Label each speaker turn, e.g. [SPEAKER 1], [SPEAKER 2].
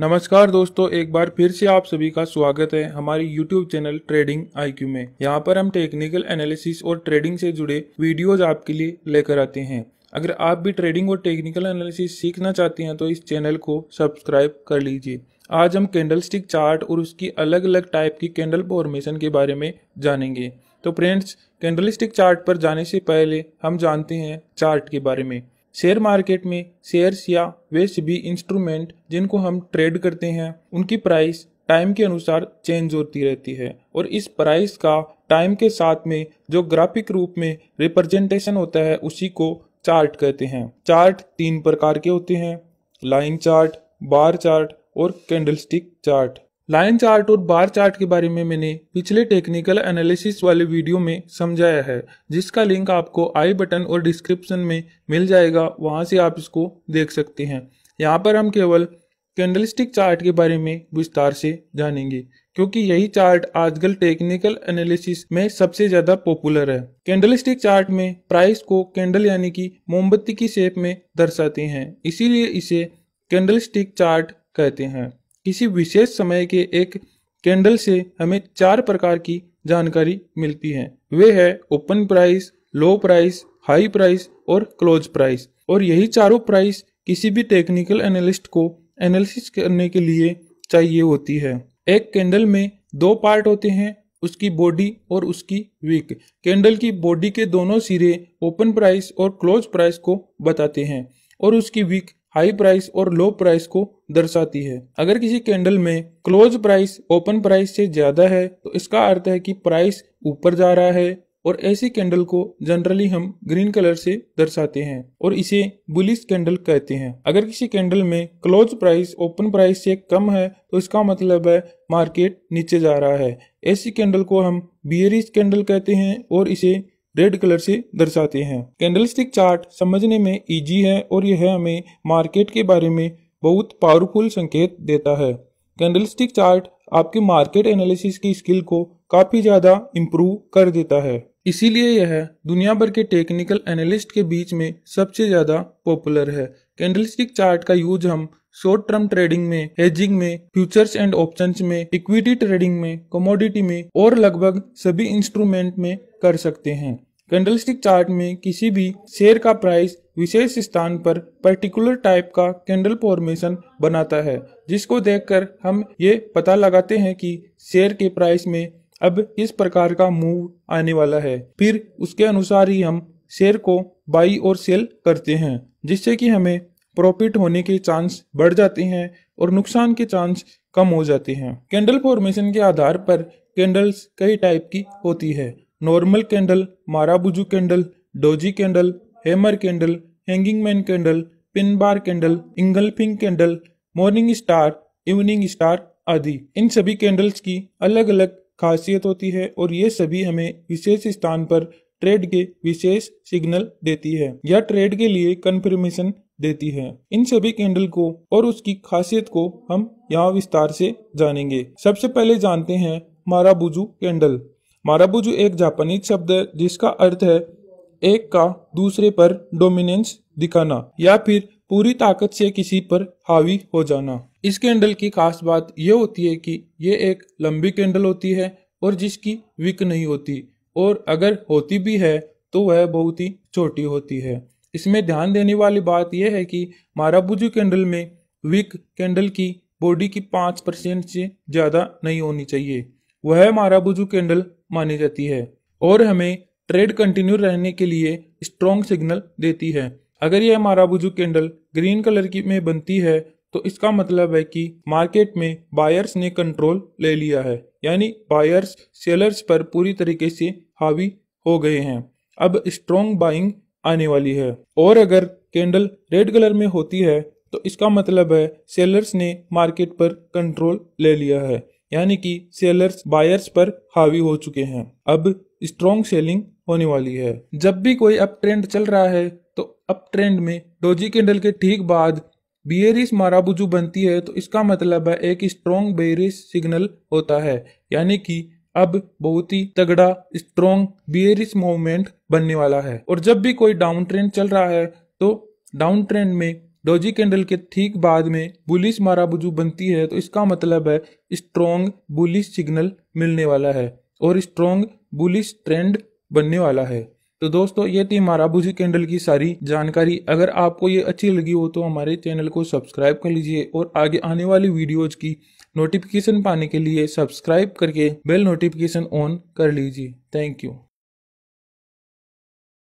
[SPEAKER 1] नमस्कार दोस्तों एक बार फिर से आप सभी का स्वागत है हमारे YouTube चैनल ट्रेडिंग क्यू में यहाँ पर हम टेक्निकल एनालिसिस और ट्रेडिंग से जुड़े वीडियोज आपके लिए लेकर आते हैं अगर आप भी ट्रेडिंग और टेक्निकल एनालिसिस सीखना चाहते हैं तो इस चैनल को सब्सक्राइब कर लीजिए आज हम कैंडलस्टिक चार्ट और उसकी अलग अलग टाइप की कैंडल फॉर्मेशन के बारे में जानेंगे तो फ्रेंड्स कैंडलस्टिक चार्ट पर जाने से पहले हम जानते हैं चार्ट के बारे में शेयर मार्केट में शेयर्स या वे सभी इंस्ट्रूमेंट जिनको हम ट्रेड करते हैं उनकी प्राइस टाइम के अनुसार चेंज होती रहती है और इस प्राइस का टाइम के साथ में जो ग्राफिक रूप में रिप्रेजेंटेशन होता है उसी को चार्ट कहते हैं चार्ट तीन प्रकार के होते हैं लाइन चार्ट बार चार्ट और कैंडलस्टिक चार्ट लाइन चार्ट और बार चार्ट के बारे में मैंने पिछले टेक्निकल एनालिसिस वाले वीडियो में समझाया है जिसका लिंक आपको आई बटन और डिस्क्रिप्शन में मिल जाएगा वहां से आप इसको देख सकते हैं यहाँ पर हम केवल कैंडलिस्टिक चार्ट के बारे में विस्तार से जानेंगे क्योंकि यही चार्ट आजकल टेक्निकल एनालिसिस में सबसे ज्यादा पॉपुलर है कैंडलिस्टिक चार्ट में प्राइस को कैंडल यानी कि मोमबत्ती की शेप में दर्शाते हैं इसीलिए इसे कैंडलस्टिक चार्ट कहते हैं किसी विशेष समय के एक कैंडल से हमें चार प्रकार की जानकारी मिलती है वे है open price low price high price और क्लोज प्राइस और यही चारों प्राइस किसी भी टेक्निकल एनालिस्ट को एनालिसिस करने के लिए चाहिए होती है एक कैंडल में दो पार्ट होते हैं उसकी बॉडी और उसकी वीक कैंडल की बॉडी के दोनों सिरे ओपन प्राइस और क्लोज प्राइस को बताते हैं और उसकी वीक हाई प्राइस और लो प्राइस को दर्शाती है अगर किसी कैंडल में क्लोज प्राइस ओपन प्राइस से ज्यादा है तो इसका अर्थ है कि प्राइस ऊपर जा रहा है और ऐसी कैंडल को जनरली हम ग्रीन कलर से दर्शाते हैं और इसे बुलिस कैंडल कहते हैं अगर किसी कैंडल में क्लोज प्राइस ओपन प्राइस से कम है तो इसका मतलब है मार्केट नीचे जा रहा है ऐसी कैंडल को हम बियरिस कैंडल कहते हैं और इसे रेड कलर से दर्शाते हैं कैंडलस्टिक चार्ट समझने में इजी है और यह हमें मार्केट के बारे में बहुत पावरफुल संकेत देता है कैंडलस्टिक चार्ट आपके मार्केट एनालिसिस की स्किल को काफ़ी ज़्यादा इम्प्रूव कर देता है इसीलिए यह दुनिया भर के टेक्निकल एनालिस्ट के बीच में सबसे ज़्यादा पॉपुलर है कैंडलस्टिक चार्ट का यूज हम शॉर्ट टर्म ट्रेडिंग में हेजिंग में फ्यूचर्स एंड ऑप्शंस में इक्विटी ट्रेडिंग में कमोडिटी में और लगभग सभी इंस्ट्रूमेंट में कर सकते हैं कैंडलस्टिक चार्ट में किसी भी शेयर का प्राइस विशेष स्थान पर पर्टिकुलर टाइप का कैंडल फॉर्मेशन बनाता है जिसको देखकर हम ये पता लगाते हैं कि शेयर के प्राइस में अब किस प्रकार का मूव आने वाला है फिर उसके अनुसार ही हम शेयर को बाई और सेल करते हैं जिससे कि हमें प्रॉफिट होने के चांस बढ़ जाते हैं और नुकसान के चांस कम हो जाते हैं कैंडल फॉर्मेशन के आधार पर कैंडल्स कई टाइप की होती है normal candle marubozu candle doji candle hammer candle hanging man candle pin bar candle engulfing candle morning star evening star आदि इन सभी कैंडल्स की अलग अलग खासियत होती है और ये सभी हमें विशेष स्थान पर ट्रेड के विशेष सिग्नल देती है या ट्रेड के लिए कंफर्मेशन देती है इन सभी कैंडल को और उसकी खासियत को हम यहाँ विस्तार से जानेंगे सबसे पहले जानते हैं माराबुजू कैंडल माराबुजू एक जापानीज शब्द है जिसका अर्थ है एक का दूसरे पर डोमिनेंस दिखाना या फिर पूरी ताकत से किसी पर हावी हो जाना इस कैंडल की खास बात यह होती है कि ये एक लंबी कैंडल होती है और जिसकी विक नहीं होती और अगर होती भी है तो वह बहुत ही छोटी होती है इसमें ध्यान देने वाली बात यह है कि माराबुजू कैंडल में विक कैंडल की बॉडी की पाँच परसेंट से ज़्यादा नहीं होनी चाहिए वह माराबुजू कैंडल मानी जाती है और हमें ट्रेड कंटिन्यू रहने के लिए स्ट्रॉन्ग सिग्नल देती है अगर यह माराबुजू कैंडल ग्रीन कलर की में बनती है तो इसका मतलब है कि मार्केट में बायर्स ने कंट्रोल ले लिया है यानी बायर्स सेलर्स पर पूरी तरीके से हावी हो गए हैं अब स्ट्रॉन्ग बाइंग आने वाली है और अगर कैंडल रेड कलर में होती है तो इसका मतलब है सेलर्स ने मार्केट पर कंट्रोल ले लिया है यानी कि सेलर्स बायर्स पर हावी हो चुके हैं अब स्ट्रॉन्ग सेलिंग होने वाली है जब भी कोई अप ट्रेंड चल रहा है तो अप ट्रेंड में डोजी कैंडल के ठीक बाद बियरिस माराबुजू बनती है तो इसका मतलब है एक स्ट्रॉन्ग बेरिस सिग्नल होता है यानी कि अब बहुत ही तगड़ा स्ट्रॉन्ग बियरिस मूवमेंट बनने वाला है और जब भी कोई डाउन ट्रेंड चल रहा है तो डाउन ट्रेंड में डोजी कैंडल के ठीक बाद में बुलिश माराबुजू बनती है तो इसका मतलब है स्ट्रोंग बुलिश सिग्नल मिलने वाला है और स्ट्रोंग बुलिश ट्रेंड बनने वाला है तो दोस्तों ये थी माराबुजी कैंडल की सारी जानकारी अगर आपको ये अच्छी लगी हो तो हमारे चैनल को सब्सक्राइब कर लीजिए और आगे आने वाली वीडियोज की नोटिफिकेशन पाने के लिए सब्सक्राइब करके बेल नोटिफिकेशन ऑन कर लीजिए थैंक यू